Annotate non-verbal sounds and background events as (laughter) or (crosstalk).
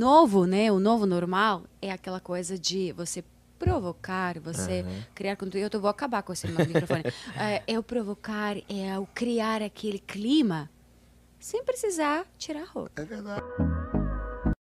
novo, né? O novo normal é aquela coisa de você provocar, você uhum. criar conteúdo. Eu tô, vou acabar com esse microfone. (laughs) é, é o provocar, é o criar aquele clima sem precisar tirar a roupa. É verdade.